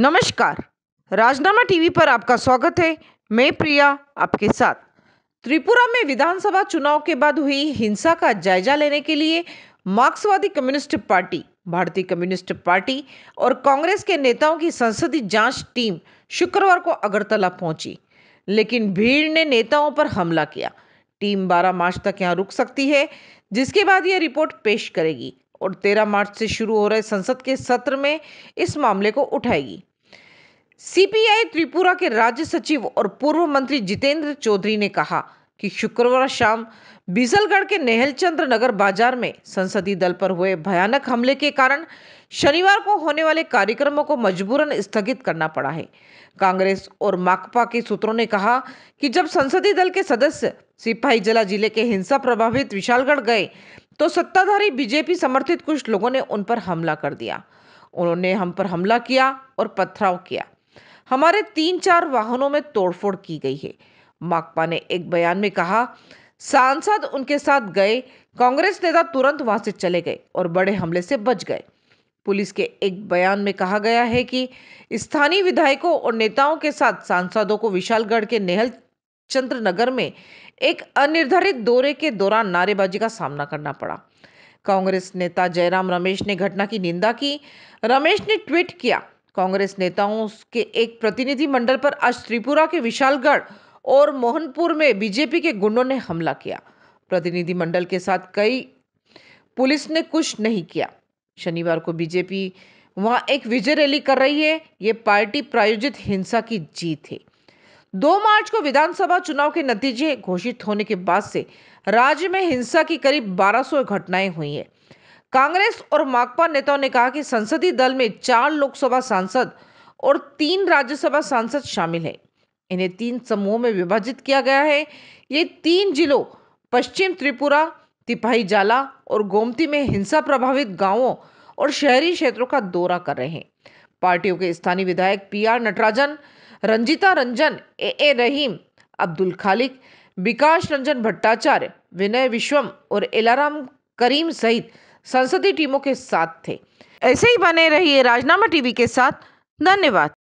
नमस्कार राजनामा टीवी पर आपका स्वागत है मैं प्रिया आपके साथ त्रिपुरा में विधानसभा चुनाव के बाद हुई हिंसा का जायजा लेने के लिए मार्क्सवादी कम्युनिस्ट पार्टी भारतीय कम्युनिस्ट पार्टी और कांग्रेस के नेताओं की संसदीय जांच टीम शुक्रवार को अगरतला पहुंची लेकिन भीड़ ने नेताओं पर हमला किया टीम 12 मार्च तक यहां रुक सकती है जिसके बाद यह रिपोर्ट पेश करेगी और 13 मार्च से शुरू हो रहे संसद के सत्र में इस मामले को उठाएगी सीपीआई त्रिपुरा के राज्य सचिव और पूर्व मंत्री जितेंद्र चौधरी ने कहा कि शुक्रवार शाम बीसलगढ़ के नेहलचंद्र नगर बाजार में संसदीय दल पर हुए भयानक हमले के कारण शनिवार को होने वाले कार्यक्रमों को मजबूरन स्थगित करना पड़ा है कांग्रेस और माकपा के सूत्रों ने कहा कि जब संसदीय दल के सदस्य सिपाही जला जिले के हिंसा प्रभावित विशालगढ़ गए तो सत्ताधारी बीजेपी समर्थित कुछ लोगों ने उन पर हमला कर दिया उन्होंने हम पर हमला किया और पथराव किया हमारे तीन चार वाहनों में तोड़फोड़ की गई है माकपा ने एक बयान में कहा सांसद उनके साथ गए कांग्रेस नेता तुरंत वहां से चले गए और बड़े हमले से बच गए पुलिस के एक बयान में कहा गया है कि स्थानीय विधायकों और नेताओं के साथ सांसदों को विशालगढ़ के नेहल चंद्रनगर में एक अनिर्धारित दौरे के दौरान नारेबाजी का सामना करना पड़ा कांग्रेस नेता जयराम रमेश ने घटना की निंदा की रमेश ने ट्वीट किया कांग्रेस नेताओं के एक प्रतिनिधि मंडल पर आज त्रिपुरा के विशालगढ़ और मोहनपुर में बीजेपी के गुंडों ने हमला किया प्रतिनिधि मंडल के साथ कई पुलिस ने कुछ नहीं किया शनिवार को बीजेपी वहां एक विजय रैली कर रही है ये पार्टी प्रायोजित हिंसा की जीत है दो मार्च को विधानसभा चुनाव के नतीजे घोषित होने के बाद से राज्य में हिंसा की करीब 1200 घटनाएं हुई हैं कांग्रेस और माकपा नेताओं ने कहा कि संसदीय दल में चार लोकसभा सांसद और तीन राज्यसभा सांसद शामिल हैं इन्हें तीन समूहों में विभाजित किया गया है ये तीन जिलों पश्चिम त्रिपुरा तिपाही जाला और गोमती में हिंसा प्रभावित गांवों और शहरी क्षेत्रों का दौरा कर रहे हैं पार्टियों के स्थानीय विधायक P R Natarajan Ranjita Ranjan A A Rahim Abdul Khaliq Vikas Ranjan Bhattacharya विनय विश्वम और एलाराम करीम सहित संसदीय टीमों के साथ थे ऐसे ही बने रहिए राजनामा टीवी के साथ धन्यवाद